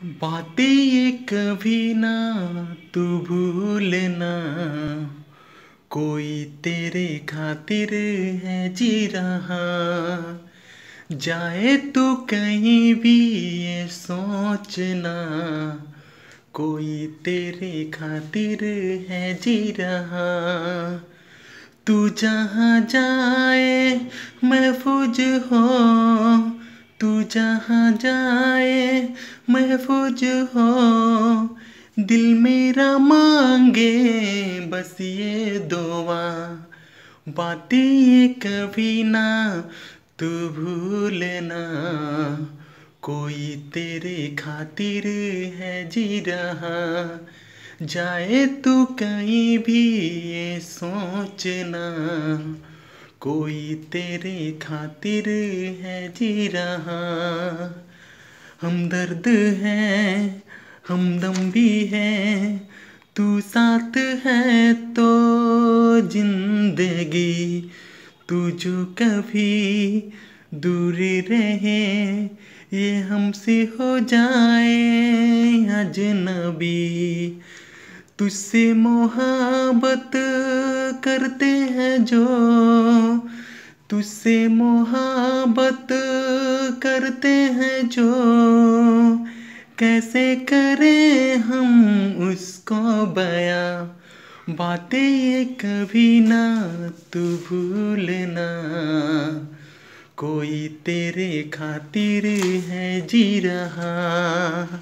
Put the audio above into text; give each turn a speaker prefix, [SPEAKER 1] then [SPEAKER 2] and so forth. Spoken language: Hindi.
[SPEAKER 1] बातें ये कभी ना तू भूलना कोई तेरे खातिर है जी रहा जाए तू तो कहीं भी ये सोचना कोई तेरे खातिर है जी रहा तू जहाँ जाए महफूज हो तू जहाँ जाए महफूज हो दिल मेरा मांगे बस ये दुआ बातें ये कभी ना तू भूलना कोई तेरे खातिर है जी रहा जाए तू कहीं भी ये सोचना कोई तेरे खातिर है जी रहा हम दर्द हैं हम दम भी हैं तू साथ है तो जिंदगी तू जो कभी दूर रहे ये हमसे हो जाए अजनबी तुझसे मोहब्बत करते हैं जो तुझसे मोहब्बत करते हैं जो कैसे करें हम उसको बया बातें ये कभी ना तू भूलना कोई तेरे खातिर है जी रहा